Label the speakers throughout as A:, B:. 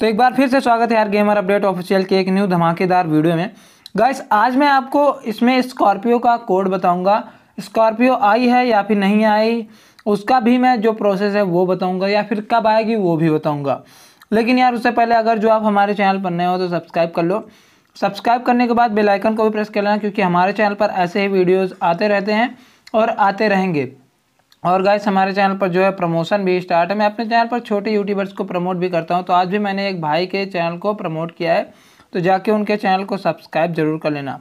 A: तो एक बार फिर से स्वागत है यार गेमर अपडेट ऑफिशियल के एक न्यू धमाकेदार वीडियो में गाइस आज मैं आपको इसमें स्कॉर्पियो का कोड बताऊंगा स्कॉर्पियो आई है या फिर नहीं आई उसका भी मैं जो प्रोसेस है वो बताऊंगा या फिर कब आएगी वो भी बताऊंगा लेकिन यार उससे पहले अगर जो आप हमारे चैनल पर नए हो तो सब्सक्राइब कर लो सब्सक्राइब करने के बाद बेलाइकन को भी प्रेस कर लेना क्योंकि हमारे चैनल पर ऐसे ही वीडियोज़ आते रहते हैं और आते रहेंगे और गाइस हमारे चैनल पर जो है प्रमोशन भी स्टार्ट है मैं अपने चैनल पर छोटे यूट्यूबर्स को प्रमोट भी करता हूँ तो आज भी मैंने एक भाई के चैनल को प्रमोट किया है तो जाके उनके चैनल को सब्सक्राइब जरूर कर लेना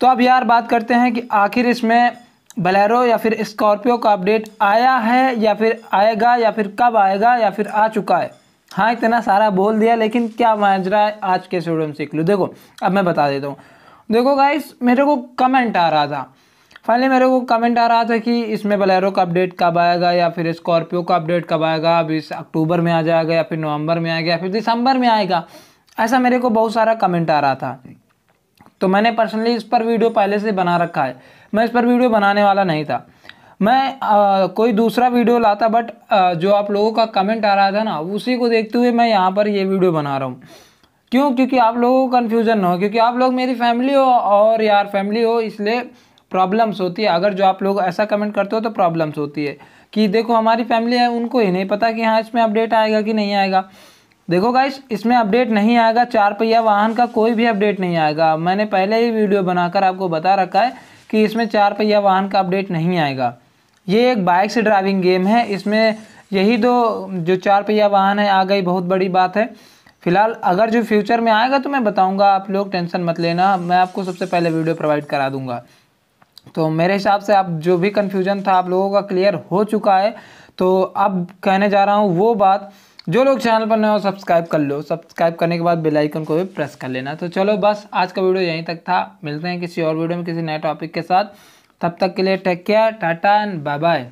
A: तो अब यार बात करते हैं कि आखिर इसमें बलैरो या फिर स्कॉर्पियो का अपडेट आया है या फिर आएगा या फिर कब आएगा या फिर आ चुका है हाँ इतना सारा बोल दिया लेकिन क्या माजरा है आज के स्टूडियो में सीख लूँ देखो अब मैं बता देता हूँ देखो गाइस मेरे को कमेंट आ रहा था फाइनली मेरे को कमेंट आ रहा था कि इसमें बलेरो का अपडेट कब आएगा या फिर स्कॉर्पियो का अपडेट कब आएगा अब इस अक्टूबर में आ जाएगा या फिर नवंबर में आएगा या फिर दिसंबर में आएगा ऐसा मेरे को बहुत सारा कमेंट आ रहा था तो मैंने पर्सनली इस पर वीडियो पहले से बना रखा है मैं इस पर वीडियो बनाने वाला नहीं था मैं आ, कोई दूसरा वीडियो लाता बट आ, जो आप लोगों का कमेंट आ रहा था ना उसी को देखते हुए मैं यहाँ पर ये वीडियो बना रहा हूँ क्यों क्योंकि आप लोगों को कन्फ्यूज़न ना हो क्योंकि आप लोग मेरी फैमिली हो और यार फैमिली हो इसलिए प्रॉब्लम्स होती है अगर जो आप लोग ऐसा कमेंट करते हो तो प्रॉब्लम्स होती है कि देखो हमारी फैमिली है उनको ही नहीं पता कि हाँ इसमें अपडेट आएगा कि नहीं आएगा देखो गाइस इसमें अपडेट नहीं आएगा चार पहिया वाहन का कोई भी अपडेट नहीं आएगा मैंने पहले ही वीडियो बनाकर आपको बता रखा है कि इसमें चार पहिया वाहन का अपडेट नहीं आएगा ये एक बाइक से ड्राइविंग गेम है इसमें यही दो जो चार पहिया वाहन है आ गई बहुत बड़ी बात है फिलहाल अगर जो फ्यूचर में आएगा तो मैं बताऊंगा आप लोग टेंशन मत लेना मैं आपको सबसे पहले वीडियो प्रोवाइड करा दूंगा तो मेरे हिसाब से आप जो भी कन्फ्यूज़न था आप लोगों का क्लियर हो चुका है तो अब कहने जा रहा हूँ वो बात जो लोग चैनल पर नए हो सब्सक्राइब कर लो सब्सक्राइब करने के बाद बेल आइकन को भी प्रेस कर लेना तो चलो बस आज का वीडियो यहीं तक था मिलते हैं किसी और वीडियो में किसी नए टॉपिक के साथ तब तक के लिए take care tata and bye bye